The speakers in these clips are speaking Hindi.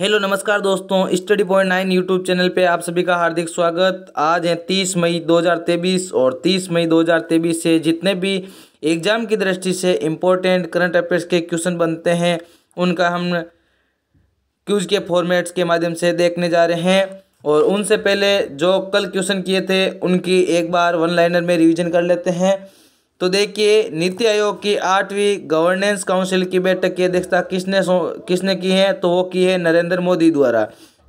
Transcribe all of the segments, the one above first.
हेलो नमस्कार दोस्तों study point nine YouTube channel पे आप सभी का हार्दिक स्वागत आज है तीस मई दो हज़ार तेईस और तीस मई दो हज़ार तेईस से जितने भी एग्ज़ाम की दृष्टि से इम्पोर्टेंट करंट अफेयर्स के क्वेश्चन बनते हैं उनका हम क्यूज के फॉर्मेट्स के माध्यम से देखने जा रहे हैं और उनसे पहले जो कल क्वेश्चन किए थे उनकी एक बार वन लाइनर में रिविजन कर लेते हैं तो देखिए नीति आयोग की आठवीं गवर्नेंस काउंसिल की बैठक की अध्यक्षता किसने किसने की है तो वो की है नरेंद्र मोदी द्वारा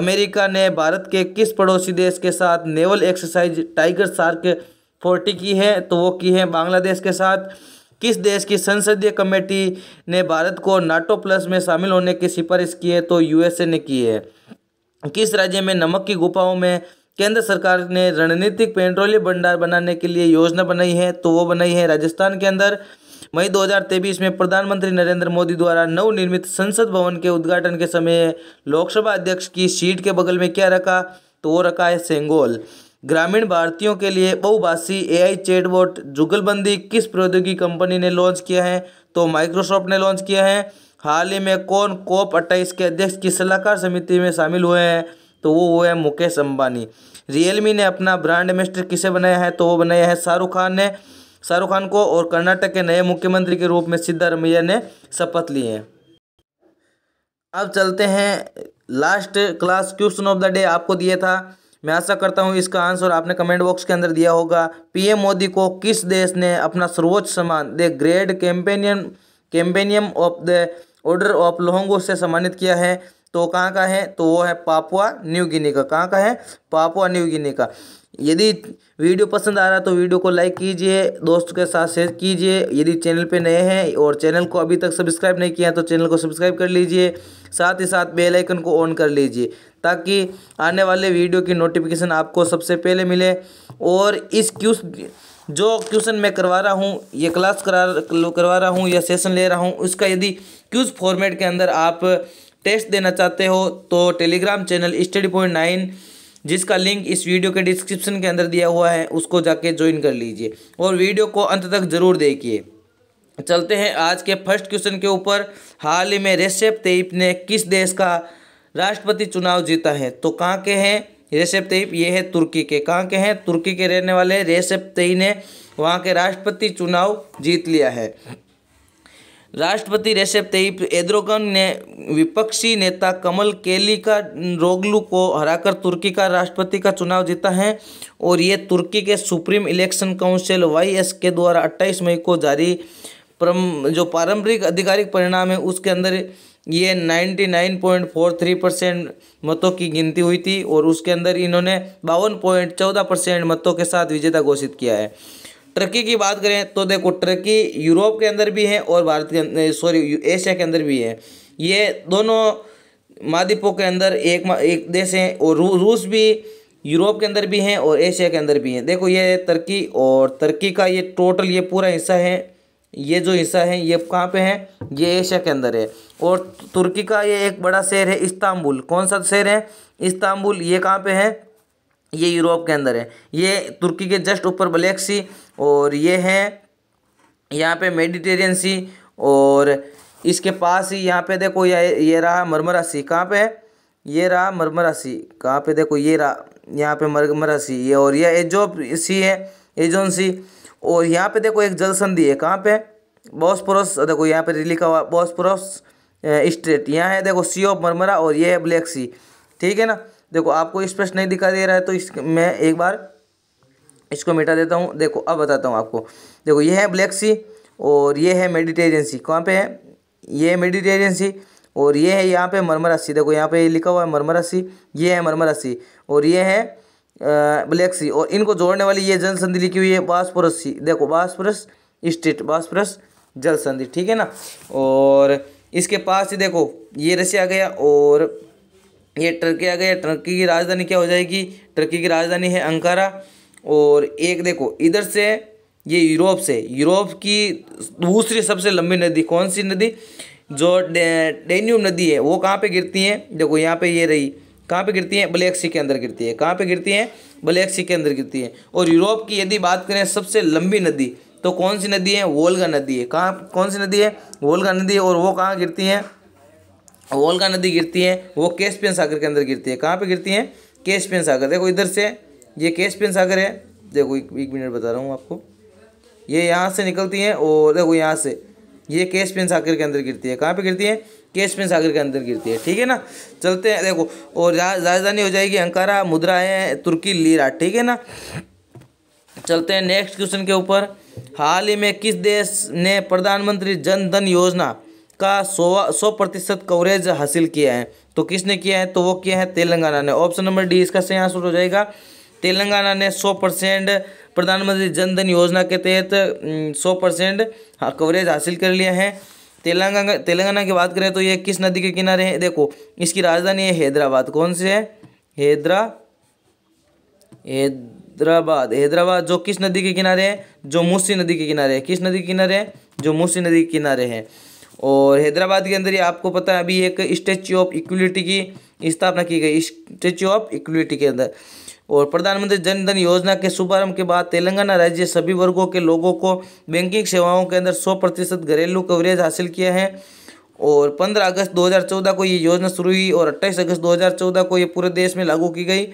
अमेरिका ने भारत के किस पड़ोसी देश के साथ naval exercise tiger shark forty की है तो वो की है बांग्लादेश के साथ किस देश की संसदीय कमेटी ने भारत को नाटो प्लस में शामिल होने की सिफारिश की है तो यूएसए ने की है किस राज्य में नमक की गुफाओं में केंद्र सरकार ने रणनीतिक पेट्रोलियम भंडार बनाने के लिए योजना बनाई है तो वो बनाई है राजस्थान के अंदर मई 2023 में प्रधानमंत्री नरेंद्र मोदी द्वारा नवनिर्मित संसद भवन के उद्घाटन के समय लोकसभा अध्यक्ष की सीट के बगल में क्या रखा तो वो रखा है सेंगोल ग्रामीण भारतीयों के लिए बहुभाषी आई चेटबोट जुगलबंदी किस प्रौद्योगिकी कंपनी ने लॉन्च किया है तो माइक्रोसॉफ्ट ने लॉन्च किया है हाल ही में कौन कोप अट्ठाईस के अध्यक्ष की सलाहकार समिति में शामिल हुए हैं तो वो वो है मुकेश अंबानी रियलमी ने अपना ब्रांड एम्बेस्टर किसे बनाया है तो वो बनाया है शाहरुख खान ने शाहरुख खान को और कर्नाटक के नए मुख्यमंत्री के रूप में सिद्धारमैया ने शपथ ली है अब चलते हैं last class question of the day आपको दिया था मैं आशा करता हूँ इसका आंसर आपने कमेंट बॉक्स के अंदर दिया होगा पीएम मोदी को किस देश ने अपना सर्वोच्च सम्मान the great companion companion of the order of Logohu से सम्मानित किया है तो कहाँ का है तो वो है पापुआ न्यू गिनी का कहाँ का है पापुआ न्यू गिनी का यदि वीडियो पसंद आ रहा है तो वीडियो को लाइक कीजिए दोस्तों के साथ शेयर कीजिए यदि चैनल पे नए हैं और चैनल को अभी तक सब्सक्राइब नहीं किया तो चैनल को सब्सक्राइब कर लीजिए साथ ही साथ बेल आइकन को ऑन कर लीजिए ताकि आने वाले वीडियो की नोटिफिकेशन आपको सबसे पहले मिले और इस क्यूस जो क्वेश्चन मैं करवा रहा हूँ ये क्लास करा करवा रहा हूँ या सेशन ले रहा हूँ उसका यदि क्यूज फॉर्मेट के अंदर आप टेस्ट देना चाहते हो तो Telegram channel study point nine जिसका लिंक इस वीडियो के डिस्क्रिप्शन के अंदर दिया हुआ है उसको जाके ज्वाइन कर लीजिए और वीडियो को अंत तक ज़रूर देखिए चलते हैं आज के फर्स्ट क्वेश्चन के ऊपर हाल ही में रेसेप तेईप ने किस देश का राष्ट्रपति चुनाव जीता है तो कहाँ के हैं रेसेप तेईप ये है तुर्की के कहाँ के हैं तुर्की के रहने वाले रेसेप तेई ने वहाँ के राष्ट्रपति चुनाव जीत लिया है राष्ट्रपति रेसेप तेईप एद्रोगन ने विपक्षी नेता कमल केली का रोगलू को हराकर तुर्की का राष्ट्रपति का चुनाव जीता है और ये तुर्की के supreme election council Y S के द्वारा 28 मई को जारी प्रम जो पारंपरिक आधिकारिक परिणाम है उसके अंदर ये 99.43 परसेंट मतों की गिनती हुई थी और उसके अंदर इन्होंने बावन परसेंट मतों के साथ विजेता घोषित किया है टर्की की बात करें तो देखो टर्की यूरोप के अंदर भी है और भारत के सॉरी एशिया के अंदर भी है ये दोनों महाद्वीपों के अंदर एक एक देश हैं और रू, रूस भी यूरोप के अंदर भी हैं और एशिया के अंदर भी हैं देखो ये तुर्की और तुर्की का ये टोटल ये पूरा हिस्सा है ये जो हिस्सा है ये कहाँ पे है ये एशिया के अंदर है और तुर्की का ये एक बड़ा शहर है इस्तांबुल कौन सा शहर है इस्तांबुल ये कहाँ पे है ये यूरोप के अंदर है ये तुर्की के जस्ट ऊपर ब्लैक सी और ये है यहाँ पे मेडिटेरियन सी और इसके पास ही यहाँ पे देखो ये ये रहा मरमरा सी कहाँ पे है ये रहा मरमरा सी कहाँ पे देखो ये रहा यहाँ पे मरमरा सी ये और यह एजो सी है एजोन सी और यहाँ पे देखो एक जल संधि है कहाँ पे बॉस्पोरस देखो यहाँ पे लिखा हुआ बॉस्पोरस स्ट्रेट यहाँ है देखो सी ऑफ मरमरा और ये है ब्लैक सी ठीक है ना देखो आपको स्पष्ट नहीं दिखा दे रहा है तो इस मैं एक बार इसको मिटा देता हूँ देखो अब बताता हूँ आपको देखो ये है ब्लैक सी और ये है मेडिटेरियन सी कहाँ पे है ये है मेडिटेरियन सी और ये है यहाँ पे मरमरा सी देखो यहाँ पे लिखा हुआ है मरमरा सी ये है मरमरा सी और ये है ब्लैक सी और इनको जोड़ने वाली ये जल संधि लिखी हुई है बासपुरस सी देखो बासपुरस स्टेट बासपुरस जल संधि ठीक है ना और इसके पास ही देखो ये रस्सी आ गया और ये टर्की आ गया टर्की की राजधानी क्या हो जाएगी टर्की की राजधानी है अंकारा और एक देखो इधर से ये यूरोप से यूरोप की दूसरी सबसे लंबी नदी कौन सी नदी जो डेन्यू नदी है वो कहाँ पे गिरती है देखो यहाँ पे ये रही कहाँ पे गिरती है ब्लैक सी के अंदर गिरती है कहाँ पे गिरती है ब्लैक सी के अंदर गिरती है और यूरोप की यदि बात करें सबसे लंबी नदी तो कौन सी नदी है वोल्गा नदी है कहाँ कौन सी नदी है वोल्गा नदी है और वो कहाँ गिरती है ओलगा नदी गिरती है वो कैस्पियन सागर के अंदर गिरती है कहाँ पे गिरती है कैस्पियन सागर देखो इधर से ये कैस्पियन सागर है देखो एक, एक मिनट बता रहा हूँ आपको ये यहाँ से निकलती है और देखो यहाँ से ये कैस्पियन सागर के अंदर गिरती है कहाँ पे गिरती है कैस्पियन सागर के अंदर गिरती है ठीक है ना चलते हैं देखो और राजधानी हो जाएगी अंकारा मुद्रा है तुर्की लीरा ठीक है ना चलते हैं नेक्स्ट क्वेश्चन के ऊपर हाल ही में किस देश ने प्रधानमंत्री जन धन योजना का सौ सौ प्रतिशत कवरेज हासिल किया है तो किसने किया है तो वो किया है तेलंगाना ने ऑप्शन नंबर डी इसका सही आंसर हो जाएगा तेलंगाना ने 100 परसेंट प्रधानमंत्री जनधन योजना के तहत 100 परसेंट कवरेज हासिल कर लिया है तेलंगाना तेलंगाना की बात करें तो ये किस नदी के किनारे है देखो इसकी राजधानी है हैदराबाद कौन सी है हैदरा हैदराबाद हैदराबाद जो किस नदी के किनारे है जो मूसी नदी के किनारे है किस नदी के किनारे है जो मूसी नदी के किनारे है और हैदराबाद के अंदर ही आपको पता है अभी एक स्टेच्यू ऑफ इक्वलिटी की स्थापना की गई स्टेच्यू ऑफ इक्वलिटी के अंदर और प्रधानमंत्री जन धन योजना के शुभारंभ के बाद तेलंगाना राज्य सभी वर्गों के लोगों को बैंकिंग सेवाओं के अंदर सौ प्रतिशत घरेलू कवरेज हासिल किया है और 15 अगस्त 2014 को ये योजना शुरू हुई और 28 अगस्त 2014 को ये पूरे देश में लागू की गई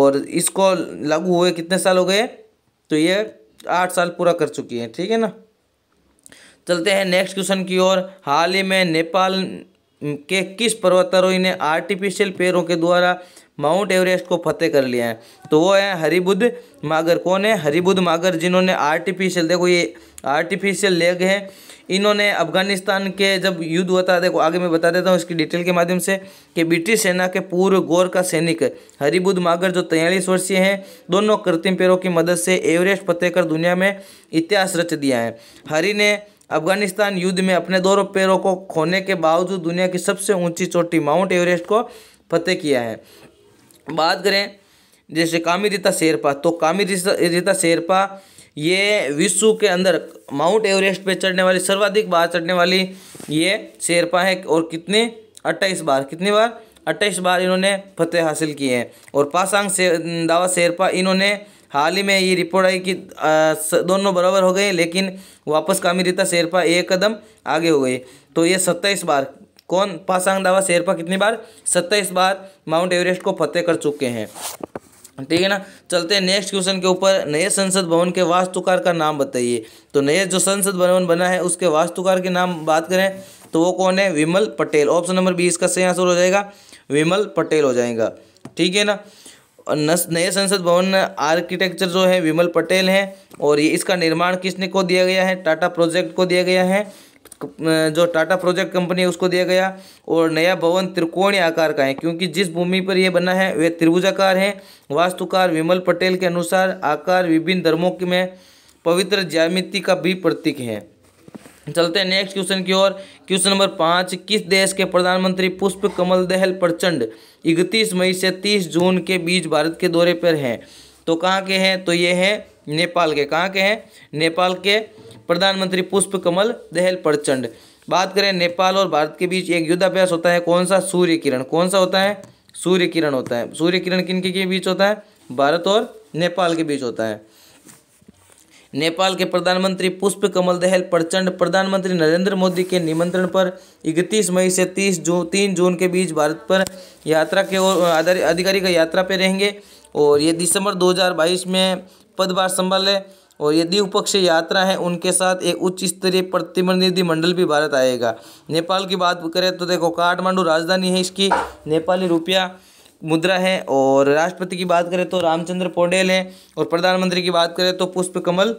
और इसको लागू हुए कितने साल हो गए तो ये आठ साल पूरा कर चुकी है ठीक है ना चलते हैं नेक्स्ट क्वेश्चन की ओर हाल ही में नेपाल के किस पर्वतारोही ने आर्टिफिशियल पेड़ों के द्वारा माउंट एवरेस्ट को फतेह कर लिया है तो वो है हरिबुद्ध मागर कौन है हरिबुद्ध मागर जिन्होंने आर्टिफिशियल देखो ये आर्टिफिशियल लेग है इन्होंने अफगानिस्तान के जब युद्ध हुआ था देखो आगे मैं बता देता हूँ इसकी डिटेल के माध्यम से कि ब्रिटिश सेना के पूर्व गौर का सैनिक हरिबुद्ध मागर जो तैयलीस वर्षीय हैं दोनों कृत्रिम पेड़ों की मदद से एवरेस्ट फतेह कर दुनिया में इतिहास रच दिया है हरि ने अफगानिस्तान युद्ध में अपने दोनों पैरों को खोने के बावजूद दुनिया की सबसे ऊंची चोटी माउंट एवरेस्ट को फतेह किया है बात करें जैसे कामिरिता शेरपा तो कामी शेरपा ये विश्व के अंदर माउंट एवरेस्ट पे चढ़ने वाली सर्वाधिक बार चढ़ने वाली ये शेरपा है और कितने अट्ठाईस बार कितनी बार अट्ठाईस बार इन्होंने फतेह हासिल किए हैं और पासांग से दावा शेरपा इन्होंने हाल ही में ये रिपोर्ट आई कि दोनों बराबर हो गए लेकिन वापस कामिरीता शेरपा एक कदम आगे हो गए तो ये सत्ताईस बार कौन पासांग दावा शेरपा कितनी बार सत्ताईस बार माउंट एवरेस्ट को फतेह कर चुके हैं ठीक है ना चलते हैं नेक्स्ट क्वेश्चन के ऊपर नए संसद भवन के वास्तुकार का नाम बताइए तो नए जो संसद भवन बना है उसके वास्तुकार के नाम बात करें तो वो कौन है Vimal Patel option number B इसका सही आंसर हो जाएगा विमल पटेल हो जाएगा ठीक है ना नए संसद भवन आर्किटेक्चर जो है विमल पटेल हैं और ये इसका निर्माण किसने को दिया गया है टाटा प्रोजेक्ट को दिया गया है जो टाटा प्रोजेक्ट कंपनी है उसको दिया गया और नया भवन त्रिकोणीय आकार का है क्योंकि जिस भूमि पर यह बना है वह त्रिभुजाकार है वास्तुकार विमल पटेल के अनुसार आकार विभिन्न धर्मों में पवित्र ज्यामिति का भी प्रतीक है चलते हैं नेक्स्ट क्वेश्चन की ओर क्वेश्चन नंबर पाँच किस देश के प्रधानमंत्री पुष्प कमल दहल प्रचंड इकतीस मई से तीस जून के बीच भारत के दौरे पर हैं तो कहाँ के हैं तो ये हैं नेपाल के कहाँ के हैं नेपाल के प्रधानमंत्री पुष्प कमल दहल प्रचंड बात करें नेपाल और भारत के बीच एक युद्धाभ्यास होता है कौन सा सूर्य किरण कौन सा होता है सूर्य किरण होता है सूर्य किरण किन के बीच होता है भारत और नेपाल के बीच होता है नेपाल के प्रधानमंत्री पुष्प कमल दहल प्रचंड प्रधानमंत्री नरेंद्र मोदी के निमंत्रण पर 31 मई से 30 जून तीन जून के बीच भारत पर यात्रा के ओर अधिकारी का यात्रा पर रहेंगे और ये दिसंबर 2022 में पदभार संभाले और ये द्विपक्षीय यात्रा है उनके साथ एक उच्च स्तरीय प्रतिनिधि मंडल भी भारत आएगा नेपाल की बात करें तो देखो काठमांडू राजधानी है इसकी नेपाली रुपया मुद्रा है और राष्ट्रपति की बात करें तो रामचंद्र पोडेल है और प्रधानमंत्री की बात करें तो पुष्प कमल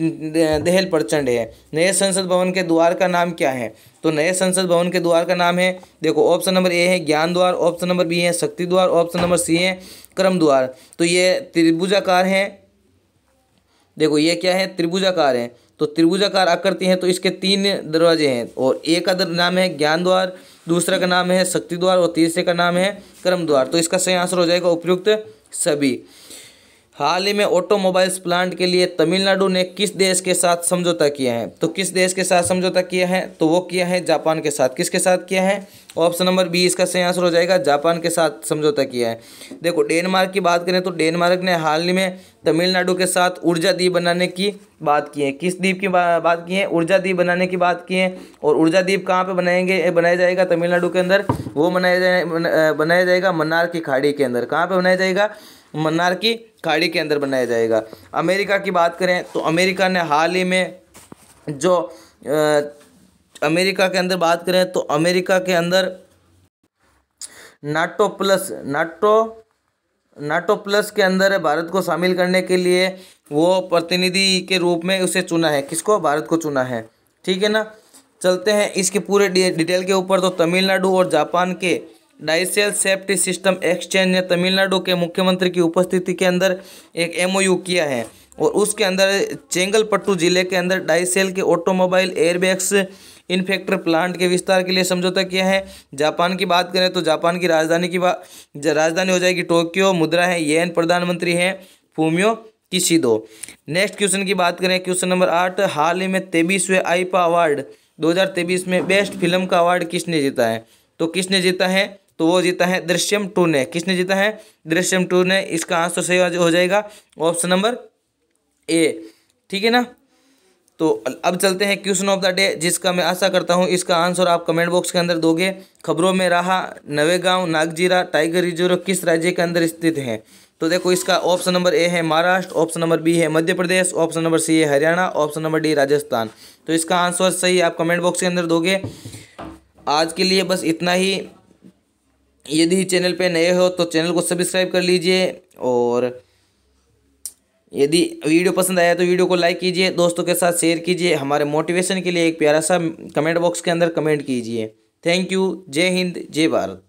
दहल प्रचंड है नए संसद भवन के द्वार का नाम क्या है तो नए संसद भवन के द्वार का नाम है देखो ऑप्शन नंबर ए है ज्ञान द्वार ऑप्शन नंबर बी है शक्ति द्वार ऑप्शन नंबर सी है क्रम द्वार तो ये त्रिभुजाकार है देखो ये क्या है त्रिभुजाकार है तो त्रिभुजाकार आकृति है तो इसके तीन दरवाजे हैं और एक का नाम है ज्ञान द्वार दूसरा का नाम है शक्ति द्वार और तीसरे का नाम है कर्म द्वार तो इसका सही आंसर हो जाएगा उपयुक्त सभी हाल ही में ऑटोमोबाइल्स प्लांट के लिए तमिलनाडु ने किस देश के साथ समझौता किया है तो किस देश के साथ समझौता किया है तो वो किया है जापान के साथ किसके साथ किया है ऑप्शन नंबर बी इसका सही आंसर हो जाएगा जापान के साथ समझौता किया है देखो डेनमार्क की बात करें तो डेनमार्क ने हाल ही में तमिलनाडु के साथ ऊर्जा द्वीप बनाने की बात की है किस द्वीप की बा, बात की है ऊर्जा द्वीप बनाने की बात की है और ऊर्जा द्वीप कहाँ पर बनाएंगे बनाया जाएगा तमिलनाडु के अंदर वो बनाया जाए बनाया जाएगा मन्नार की खाड़ी के अंदर कहाँ पर बनाया जाएगा मन्नार की खाड़ी के अंदर बनाया जाएगा अमेरिका की बात करें तो अमेरिका ने हाल ही में जो आ, अमेरिका के अंदर बात करें तो अमेरिका के अंदर NATO plus NATO NATO plus के अंदर भारत को शामिल करने के लिए वो प्रतिनिधि के रूप में उसे चुना है किसको भारत को चुना है ठीक है ना चलते हैं इसके पूरे डिटेल के ऊपर तो तमिलनाडु और जापान के डाइसेल सेफ्टी सिस्टम एक्सचेंज ने तमिलनाडु के मुख्यमंत्री की उपस्थिति के अंदर एक एमओयू किया है और उसके अंदर चेंगलपट्टू जिले के अंदर डाइसेल के ऑटोमोबाइल एयरबैग्स इन्फेक्टर प्लांट के विस्तार के लिए समझौता किया है जापान की बात करें तो जापान की राजधानी की बात राजधानी हो जाएगी टोक्यो मुद्रा है येन प्रधानमंत्री हैं फूमियो किशिदो नेक्स्ट क्वेश्चन की बात करें क्वेश्चन नंबर आठ हाल ही में तेबीसवें आईपा अवार्ड 2023 में बेस्ट फिल्म का अवार्ड किसने जीता है तो किसने जीता है तो वो जीता है दृश्यम टू ने किसने जीता है दृश्यम टू ने इसका आंसर सही हो जाएगा ऑप्शन नंबर ए ठीक है ना तो अब चलते हैं क्वेश्चन ऑफ द डे जिसका मैं आशा करता हूँ इसका आंसर आप कमेंट बॉक्स के अंदर दोगे खबरों में रहा नवेगांव नागजीरा टाइगर रिजर्व किस राज्य के अंदर स्थित है तो देखो इसका ऑप्शन नंबर ए है महाराष्ट्र ऑप्शन नंबर बी है मध्य प्रदेश ऑप्शन नंबर सी है Haryana option number D Rajasthan तो इसका आंसर सही आप कमेंट बॉक्स के अंदर दोगे आज के लिए बस इतना ही यदि चैनल पे नए हो तो चैनल को सब्सक्राइब कर लीजिए और यदि वीडियो पसंद आया तो वीडियो को लाइक कीजिए दोस्तों के साथ शेयर कीजिए हमारे मोटिवेशन के लिए एक प्यारा सा कमेंट बॉक्स के अंदर कमेंट कीजिए थैंक यू जय हिंद जय भारत